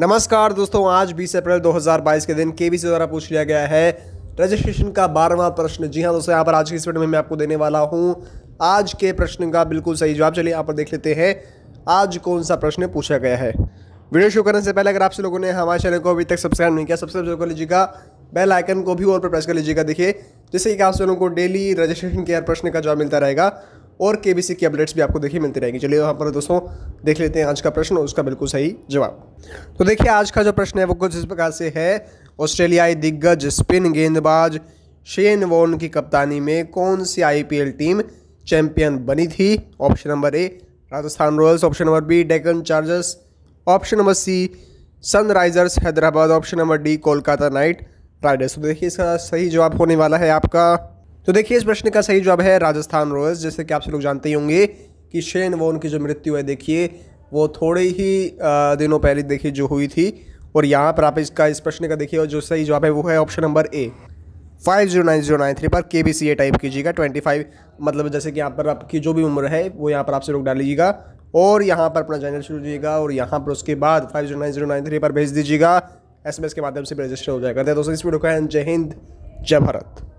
नमस्कार दोस्तों आज 20 अप्रैल 2022 के दिन के से द्वारा पूछ लिया गया है रजिस्ट्रेशन का बारहवा प्रश्न जी हाँ दोस्तों यहाँ पर आज की इस वीडियो में मैं आपको देने वाला हूँ आज के प्रश्न का बिल्कुल सही जवाब चलिए यहाँ पर देख लेते हैं आज कौन सा प्रश्न पूछा गया है वीडियो शुरू करने से पहले अगर आपसे लोगों ने हमारे चैनल को अभी तक सब्सक्राइब नहीं किया सब्सक्राइब कर लीजिएगा बेल आइकन को भी और पर प्रेस कर लीजिएगा देखिए जिससे कि आप लोगों को डेली रजिस्ट्रेशन के प्रश्न का जवाब मिलता रहेगा और के की अपडेट्स भी आपको देखिए मिलती रहेगी चलिए यहाँ पर दोस्तों देख लेते हैं आज का प्रश्न और उसका बिल्कुल सही जवाब तो देखिए आज का जो प्रश्न है वो कुछ इस प्रकार से है ऑस्ट्रेलियाई दिग्गज स्पिन गेंदबाज शेन वॉन की कप्तानी में कौन सी आईपीएल टीम चैंपियन बनी थी option number A Rajasthan Royals option number B Deccan Chargers option number C Sunrisers Hyderabad option number D Kolkata Knight Riders तो देखिए इसका सही जवाब होने वाला है आपका तो देखिए इस प्रश्न का सही जवाब है राजस्थान रॉयल्स जैसे कि आप लोग जानते ही होंगे कि शेन वो उनकी जो मृत्यु है देखिए वो थोड़े ही दिनों पहले देखिए जो हुई थी और यहाँ पर आप इसका इस प्रश्न का देखिए और जो सही जवाब है वो है option number A five zero nine zero nine three पर K B C A type कीजिएगा ट्वेंटी फाइव मतलब जैसे कि यहाँ पर आपकी जो भी उम्र है वो यहाँ पर आपसे रोक डालीजिएगा और यहाँ पर अपना चैनल शुरू कीजिएगा और यहाँ पर उसके बाद five zero nine zero nine three पर भेज दीजिएगा एस के माध्यम से रजिस्टर हो जाएगा दोस्तों इस वीडियो का जय हिंद जय भारत